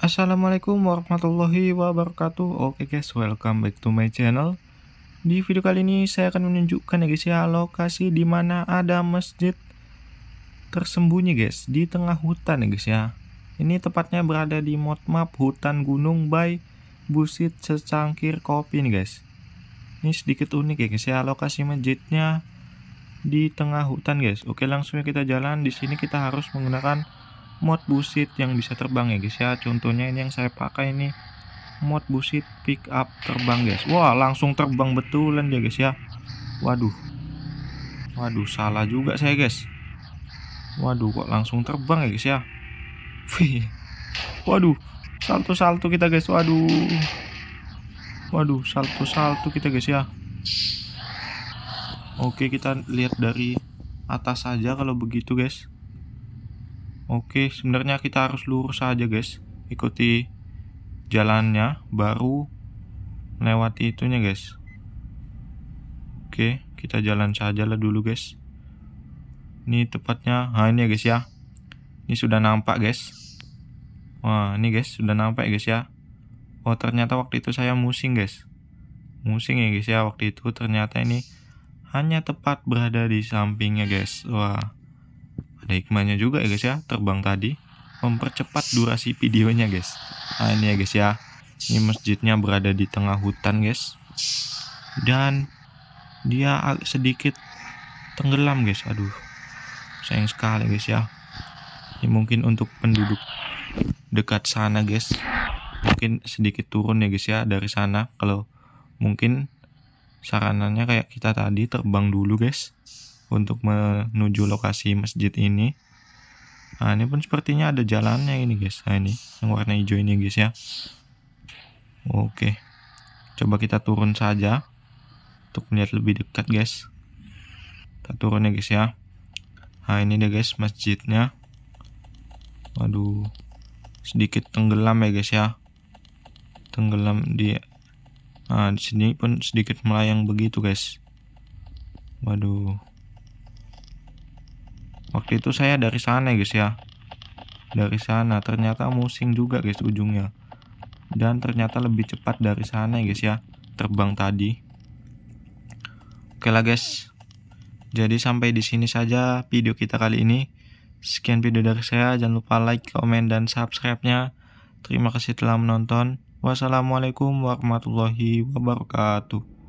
Assalamualaikum warahmatullahi wabarakatuh Oke okay guys, welcome back to my channel Di video kali ini saya akan menunjukkan ya guys ya Lokasi di mana ada masjid tersembunyi guys Di tengah hutan ya guys ya Ini tepatnya berada di mod map hutan gunung by Busit Secangkir Kopi nih guys Ini sedikit unik ya guys ya Lokasi masjidnya di tengah hutan guys Oke langsung kita jalan di sini kita harus menggunakan mod busit yang bisa terbang ya guys ya contohnya ini yang saya pakai ini mod busit pick up terbang guys wah langsung terbang betulan ya guys ya waduh waduh salah juga saya guys waduh kok langsung terbang ya guys ya Wih. waduh salto-salto kita guys waduh waduh salto-salto kita guys ya oke kita lihat dari atas saja kalau begitu guys Oke, sebenarnya kita harus lurus saja, guys. Ikuti jalannya, baru lewati itunya, guys. Oke, kita jalan saja lah dulu, guys. Ini tepatnya, nah ini ya, guys ya. Ini sudah nampak, guys. Wah, ini guys, sudah nampak ya, guys ya. Oh, ternyata waktu itu saya musing, guys. Musing ya, guys ya. Waktu itu ternyata ini hanya tepat berada di sampingnya, guys. Wah ada hikmahnya juga ya guys ya terbang tadi mempercepat durasi videonya guys nah ini ya guys ya ini masjidnya berada di tengah hutan guys dan dia sedikit tenggelam guys aduh sayang sekali guys ya ini mungkin untuk penduduk dekat sana guys mungkin sedikit turun ya guys ya dari sana kalau mungkin saranannya kayak kita tadi terbang dulu guys untuk menuju lokasi masjid ini nah ini pun sepertinya ada jalannya ini guys nah ini yang warna hijau ini guys ya oke coba kita turun saja untuk melihat lebih dekat guys kita turun ya guys ya nah ini dia guys masjidnya waduh sedikit tenggelam ya guys ya tenggelam di nah di sini pun sedikit melayang begitu guys waduh waktu itu saya dari sana guys ya dari sana ternyata musing juga guys ujungnya dan ternyata lebih cepat dari sana guys ya terbang tadi oke lah guys jadi sampai di sini saja video kita kali ini sekian video dari saya jangan lupa like komen dan subscribe-nya terima kasih telah menonton wassalamualaikum warahmatullahi wabarakatuh